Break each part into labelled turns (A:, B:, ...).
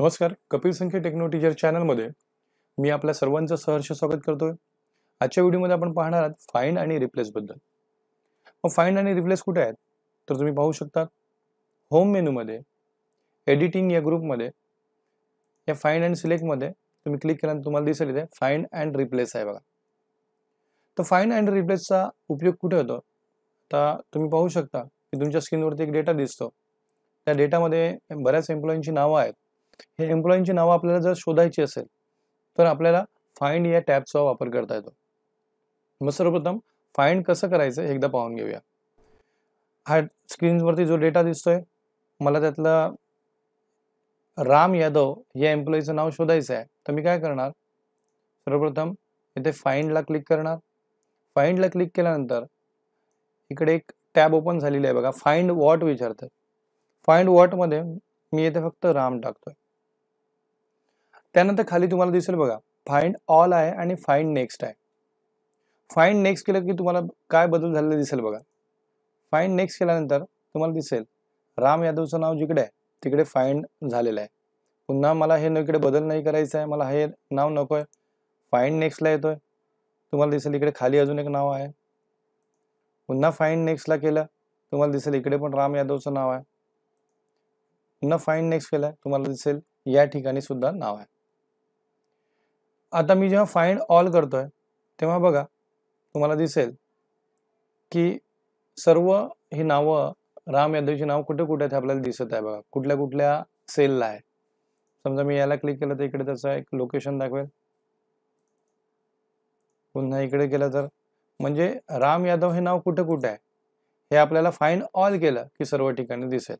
A: नमस्कार कपिल संख्या techno teacher चॅनलमध्ये मी आपल्या सर्वांचं सहर्ष स्वागत करतोय आजच्या व्हिडिओमध्ये आपण पाहणार आहात फाइंड आणि रिप्लेसबद्दल मग फाइंड आणि रिप्लेस कुठे आहेत तर तुम्ही पाहू शकता होम मेनूमध्ये एडिटिंग या ग्रुपमध्ये या फाइंड अँड सिलेक्टमध्ये तुम्ही क्लिक केल्यानंतर तुम्हाला दिसेल इथे फाइंड अँड रिप्लेस आहे बघा तर फाइंड अँड रिप्लेसचा उपयोग कुठे होतो आता तुम्ही पाहू शकता की तुमच्या स्क्रीनवरती एक डेटा दिसतो त्या डेटामध्ये बऱ्याच एम्प्लॉईंची नावं आहेत हे एम्प्लॉईंची नावं आपल्याला जर शोधायची असेल तर आपल्याला फाइंड या टॅबचा वापर करता येतो मग सर्वप्रथम फाइंड कसं करायचं एकदा पाहून घेऊया हा स्क्रीनवरती जो डेटा दिसतोय मला त्यातलं राम यादव या एम्प्लॉईचं नाव शोधायचं आहे तर मी काय करणार सर्वप्रथम इथे फाइंडला क्लिक करणार फाइंडला क्लिक केल्यानंतर इकडे एक टॅब ओपन झालेली आहे बघा फाइंड वॉट विचारतं फाइंड वॉटमध्ये मी इथे फक्त राम टाकतोय त्यानंतर खाली तुम्हाला दिसेल बघा फाइंड ऑल आहे आणि फाइंड नेक्स्ट आहे फाइंड नेक्स्ट केलं की तुम्हाला काय बदल झालेला दिसेल बघा फाइंड नेक्स्ट केल्यानंतर तुम्हाला दिसेल राम यादवचं नाव जिकडे आहे तिकडे फाइंड झालेलं आहे पुन्हा मला हे इकडे बदल नाही करायचं आहे मला हे नाव नको आहे फाइंड नेक्स्टला येतोय तुम्हाला दिसेल इकडे खाली अजून एक नाव आहे पुन्हा फाईंड नेक्स्टला केलं तुम्हाला दिसेल इकडे पण राम यादवचं नाव आहे पुन्हा फाईंड नेक्स्ट केलं तुम्हाला दिसेल या ठिकाणी सुद्धा नाव आहे आता मी जेव्हा फाइंड ऑल करतोय तेव्हा बघा तुम्हाला दिसेल की सर्व ही नावं राम यादवची नाव कुठे कुठे ते आपल्याला दिसत आहे बघा कुठल्या कुठल्या सेलला आहे समजा मी याला क्लिक केलं तर इकडे त्याचं एक लोकेशन दाखवेल पुन्हा इकडे केलं तर म्हणजे राम यादव हे नाव कुठे कुठे आहे हे आपल्याला फाईंड ऑल केलं की सर्व ठिकाणी दिसेल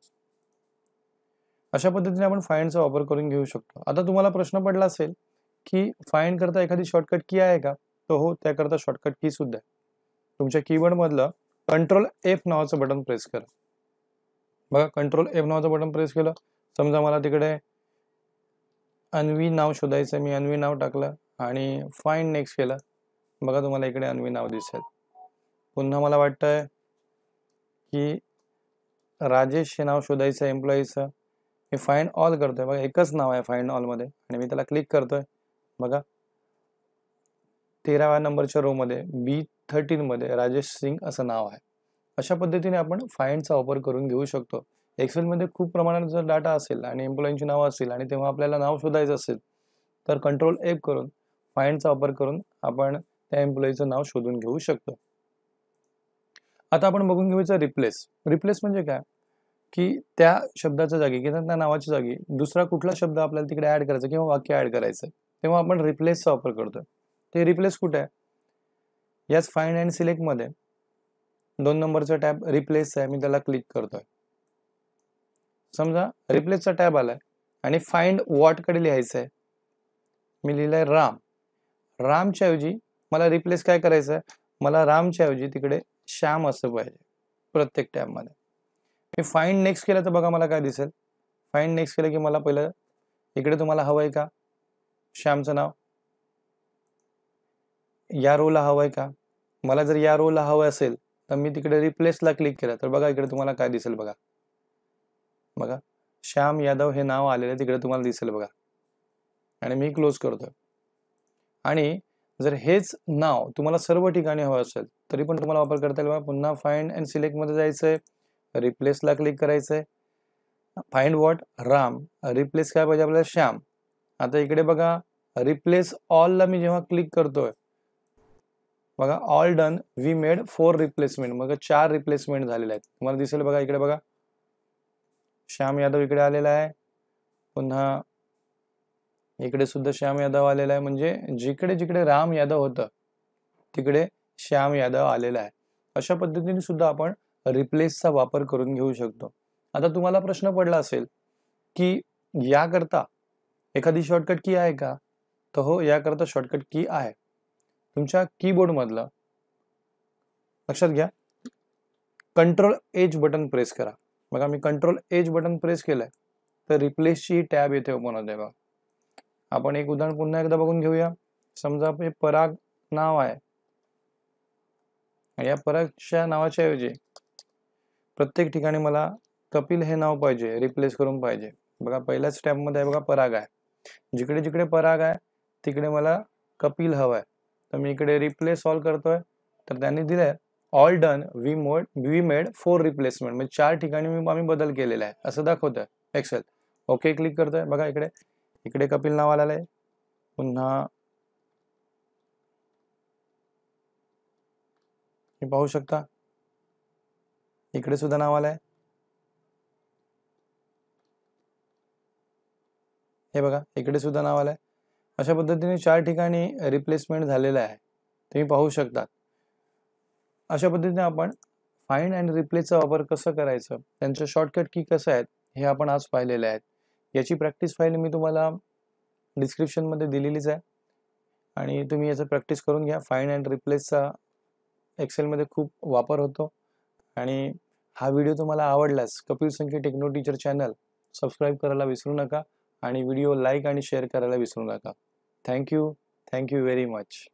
A: अशा पद्धतीने आपण फाईंडचा वापर करून घेऊ शकतो आता तुम्हाला प्रश्न पडला असेल की फाइंड करता एखादी शॉर्टकट की आहे का तो हो त्याकरता शॉर्टकट की सुद्धा आहे तुमच्या कीबोर्ड मधलं कंट्रोल एफ नावाचं बटन प्रेस करा बघा कंट्रोल एफ नावाचं बटन प्रेस केलं समजा मला तिकडे अन्वी नाव शोधायचं मी अन्वी नाव टाकलं आणि फाईन नेक्स्ट केलं बघा तुम्हाला इकडे अन्वी नाव दिसेल पुन्हा मला वाटतंय की राजेश हे नाव शोधायचं एम्प्लॉईचं मी फाईन ऑल करतोय बघा एकच नाव आहे फाईंड ऑलमध्ये आणि मी त्याला क्लिक करतोय बघा तेराव्या नंबरच्या रो मध्ये बी थर्टीन मध्ये राजेश सिंग असं नाव आहे अशा पद्धतीने आपण फाईंडचा वापर करून घेऊ शकतो एक्सेल मध्ये खूप प्रमाणात जर डाटा असेल आणि एम्प्लॉईंची नावं असेल आणि तेव्हा आपल्याला नाव शोधायचं असेल तर कंट्रोल एप करून फाईंडचा वापर करून आपण त्या एम्प्लॉईचं नाव शोधून घेऊ शकतो आता आपण बघून घेऊया रिप्लेस रिप्लेस म्हणजे काय की त्या शब्दाच्या जागी किंवा त्या नावाच्या जागी दुसरा कुठला शब्द आपल्याला तिकडे ऍड करायचा किंवा वाक्य ऍड करायचं तेव्हा आपण रिप्लेसचा वापर करतो ते रिप्लेस कुठे आहे याच फाइंड अँड सिलेक्टमध्ये दोन नंबरचा टॅब रिप्लेस आहे मी त्याला क्लिक करतोय समजा रिप्लेसचा टॅब आलाय आणि फाइंड वॉटकडे लिहायचं आहे मी लिहिलंय राम रामच्या ऐवजी मला रिप्लेस काय करायचं आहे मला रामच्या ऐवजी तिकडे श्याम असं पाहिजे प्रत्येक टॅबमध्ये मी फाइंड नेक्स्ट केलं तर बघा मला काय दिसेल फाइंड नेक्स्ट केलं की मला पहिलं इकडे तुम्हाला हवं आहे का श्यामचं नाव या रोला हवंय का मला जर या रोला हवं असेल तर मी तिकडे रिप्लेसला क्लिक केलं तर बघा इकडे तुम्हाला काय दिसेल बघा बघा श्याम यादव हे नाव आलेलं तिकडे तुम्हाला दिसेल बघा आणि मी क्लोज करतोय आणि जर हेच नाव तुम्हाला सर्व ठिकाणी हवं असेल तरी पण तुम्हाला वापर करता येईल पुन्हा फाइंड अँड मध्ये जायचंय रिप्लेस ला क्लिक करायचंय फाइंड वॉट राम रिप्लेस काय पाहिजे आपल्याला श्याम आता इकडे बघा रिप्लेस ऑलला मी जेव्हा क्लिक करतोय बघा all done we made four replacement मग चार रिप्लेसमेंट झालेले आहेत तुम्हाला दिसेल बघा इकडे बघा श्याम यादव इकडे आलेला आहे पुन्हा इकडे सुद्धा श्याम यादव आलेला आहे म्हणजे जिकडे जिकडे राम यादव होत तिकडे श्याम यादव आलेला आहे अशा पद्धतीने सुद्धा आपण रिप्लेसचा वापर करून घेऊ शकतो आता तुम्हाला प्रश्न पडला असेल की याकरता एखादी शॉर्टकट की आहे का तर हो याकरता शॉर्टकट की आहे तुमच्या कीबोर्डमधलं लक्षात घ्या कंट्रोल एज बटन प्रेस करा बघा मी कंट्रोल एज बटन प्रेस केलंय तर रिप्लेसची टॅब येथे ओपन होते बघा आपण एक उदाहरण पुन्हा एकदा बघून घेऊया समजा हे पराग नाव आहे या परागच्या नावाच्या ऐवजी प्रत्येक ठिकाणी मला कपिल हे नाव पाहिजे रिप्लेस करून पाहिजे बघा पहिल्याच टॅबमध्ये बघा पराग आहे जिकडे जिकडे पराग आहे तिकडे मला कपिल हवं आहे तर मी इकडे रिप्लेस ऑल करतोय तर त्यांनी दिलंय all done we mode we made four replacement म्हणजे चार ठिकाणी मी आम्ही बदल केलेला आहे असं दाखवतोय एक्सेल ओके क्लिक करतोय बघा इकडे इकडे कपिल नाव आलेलं आहे पुन्हा पाहू शकता इकडे सुद्धा नाव आलंय हे बघा इकडे सुद्धा नाव आलं आहे अशा पद्धतीने चार ठिकाणी रिप्लेसमेंट झालेलं आहे तुम्ही पाहू शकता अशा पद्धतीने आपण फाईंड अँड रिप्लेसचा वापर कसं करायचं त्यांचं शॉर्टकट की कसं आहेत हे आपण आज पाहिलेले आहेत याची प्रॅक्टिस फाईल मी तुम्हाला डिस्क्रिप्शनमध्ये दिलेलीच आहे आणि तुम्ही याचं प्रॅक्टिस करून घ्या फाईंड अँड रिप्लेसचा एक्सेलमध्ये खूप वापर होतो आणि हा व्हिडिओ तुम्हाला आवडलास कपिल संख्ये टेक्नो टीचर चॅनल सबस्क्राईब करायला विसरू नका आणि व्हिडिओ लाईक आणि शेअर करायला विसरू नका थँक्यू थँक्यू व्हेरी मच